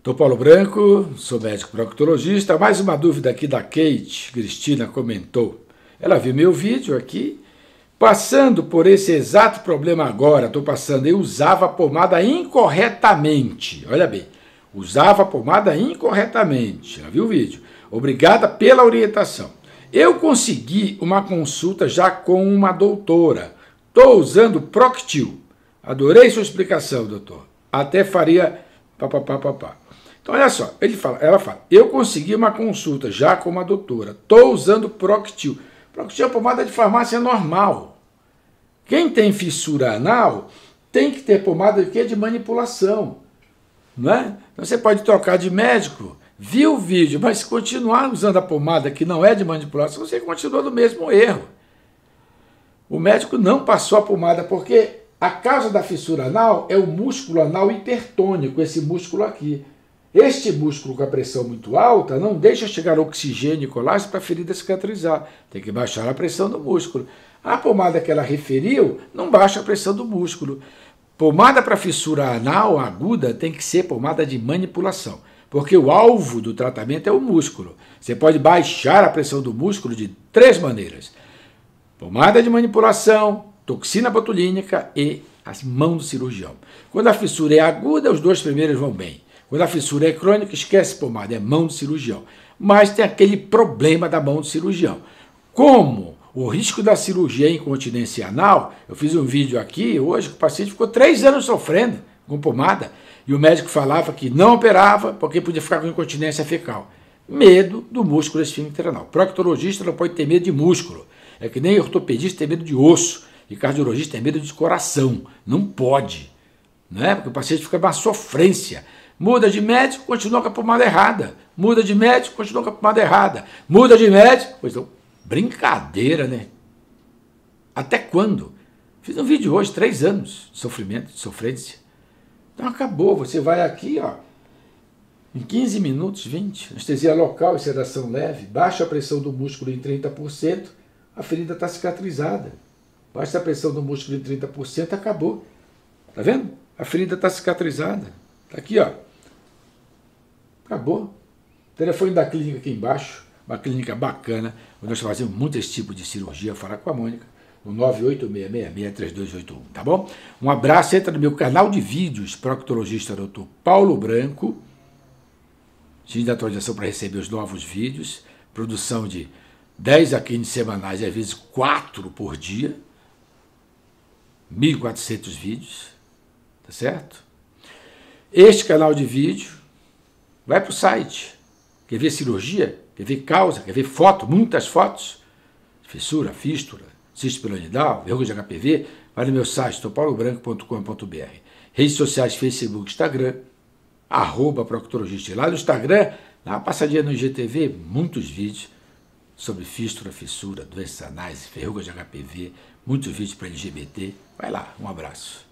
Estou Paulo Branco, sou médico proctologista. Mais uma dúvida aqui da Kate, Cristina comentou. Ela viu meu vídeo aqui, passando por esse exato problema agora. Estou passando, eu usava a pomada incorretamente. Olha bem, usava a pomada incorretamente. Ela viu o vídeo. Obrigada pela orientação. Eu consegui uma consulta já com uma doutora. Estou usando Proctil. Adorei sua explicação, doutor. Até faria papapá. Então, olha só, ele fala, ela fala, eu consegui uma consulta já com uma doutora, estou usando Proctil. Proctil é pomada de farmácia normal. Quem tem fissura anal tem que ter pomada de quê? De manipulação. Né? Então você pode trocar de médico, viu o vídeo, mas se continuar usando a pomada que não é de manipulação, você continua no mesmo erro. O médico não passou a pomada porque a causa da fissura anal é o músculo anal hipertônico, esse músculo aqui. Este músculo com a pressão muito alta não deixa chegar oxigênio e colágeno para a ferida cicatrizar. Tem que baixar a pressão do músculo. A pomada que ela referiu não baixa a pressão do músculo. Pomada para fissura anal aguda tem que ser pomada de manipulação, porque o alvo do tratamento é o músculo. Você pode baixar a pressão do músculo de três maneiras: pomada de manipulação, toxina botulínica e a mão do cirurgião. Quando a fissura é aguda, os dois primeiros vão bem. Quando a fissura é crônica, esquece pomada, é mão do cirurgião. Mas tem aquele problema da mão do cirurgião. Como o risco da cirurgia é incontinência anal, eu fiz um vídeo aqui hoje que o paciente ficou três anos sofrendo com pomada e o médico falava que não operava porque podia ficar com incontinência fecal. Medo do músculo esfíncter anal. Proctologista não pode ter medo de músculo. É que nem ortopedista tem medo de osso e cardiologista tem medo de coração. Não pode. Né? Porque o paciente fica uma sofrência. Muda de médico, continua com a pomada errada. Muda de médico, continua com a pomada errada. Muda de médico. Pois então, brincadeira, né? Até quando? Fiz um vídeo hoje, três anos de sofrimento, de sofrência. Então acabou, você vai aqui, ó, em 15 minutos, 20, anestesia local e sedação leve, baixa a pressão do músculo em 30%, a ferida está cicatrizada. Baixa a pressão do músculo em 30%, acabou. Tá vendo? A ferida está cicatrizada. Tá aqui, ó. Acabou. Telefone da clínica aqui embaixo, uma clínica bacana, onde nós fazemos muitos tipos de cirurgia. Falar com a Mônica, no 986663281, tá bom? Um abraço, entra no meu canal de vídeos, proctologista doutor Paulo Branco. Te dá atualização para receber os novos vídeos. Produção de 10 a 15 semanais, às vezes 4 por dia. 1.400 vídeos, tá certo? Este canal de vídeo Vai para o site. Quer ver cirurgia? Quer ver causa? Quer ver foto? Muitas fotos. Fissura, fístula, cisto pilonidal, verruga de HPV. Vai no meu site, topaulobranco.com.br. Redes sociais, Facebook, Instagram, arroba proctologista. Lá no Instagram, dá uma passadinha no IGTV, muitos vídeos sobre fístula, fissura, doenças anais, verruga de HPV, muitos vídeos para LGBT. Vai lá, um abraço.